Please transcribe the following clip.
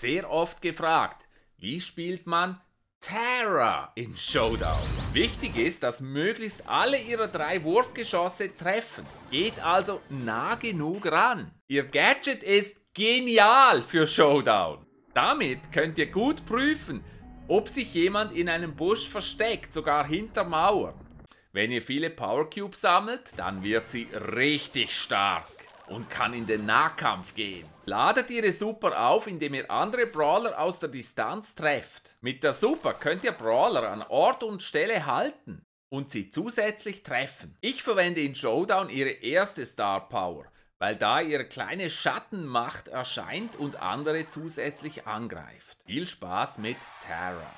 sehr oft gefragt, wie spielt man Terra in Showdown? Wichtig ist, dass möglichst alle ihrer drei Wurfgeschosse treffen. Geht also nah genug ran. Ihr Gadget ist genial für Showdown. Damit könnt ihr gut prüfen, ob sich jemand in einem Busch versteckt, sogar hinter Mauern. Wenn ihr viele Power Cubes sammelt, dann wird sie richtig stark und kann in den Nahkampf gehen. Ladet ihre Super auf, indem ihr andere Brawler aus der Distanz trefft. Mit der Super könnt ihr Brawler an Ort und Stelle halten und sie zusätzlich treffen. Ich verwende in Showdown ihre erste Star Power, weil da ihre kleine Schattenmacht erscheint und andere zusätzlich angreift. Viel Spaß mit Terra.